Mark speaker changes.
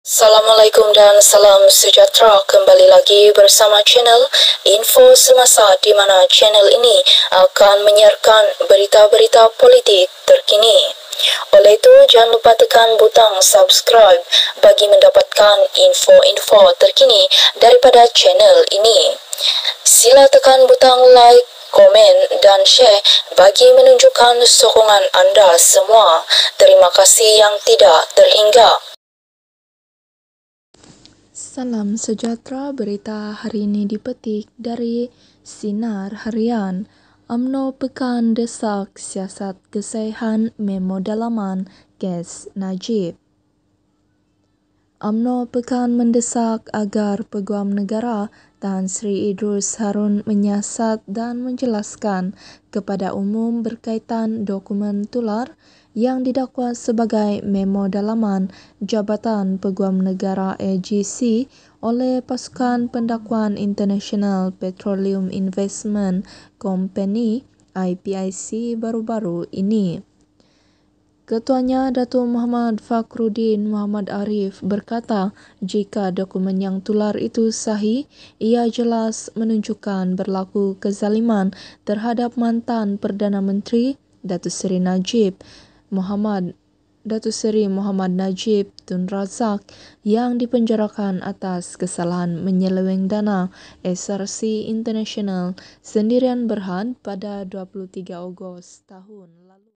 Speaker 1: Assalamualaikum dan salam sejahtera kembali lagi bersama channel Info Semasa di mana channel ini akan menyiarkan berita-berita politik terkini. Oleh itu, jangan lupa tekan butang subscribe bagi mendapatkan info-info terkini daripada channel ini. Sila tekan butang like, komen dan share bagi menunjukkan sokongan anda semua. Terima kasih yang tidak terhingga.
Speaker 2: Salam sejahtera berita hari ini dipetik dari Sinar Harian. Amno pekan desak siasat memo dalaman kes Najib. UMNO Pekan mendesak agar Peguam Negara Tan Sri Idrus Harun menyiasat dan menjelaskan kepada umum berkaitan dokumen tular yang didakwa sebagai memo dalaman Jabatan Peguam Negara AGC oleh Pasukan Pendakwaan International Petroleum Investment Company IPIC baru-baru ini. Ketuanya Datuk Muhammad Fakhruddin Muhammad Arif berkata jika dokumen yang tular itu sahih, ia jelas menunjukkan berlaku kezaliman terhadap mantan Perdana Menteri Datuk Seri Najib Muhammad Datuk Seri Muhammad Najib Tun Razak yang dipenjarakan atas kesalahan menyeleweng dana SRC International sendirian berhad pada 23 Ogos tahun lalu.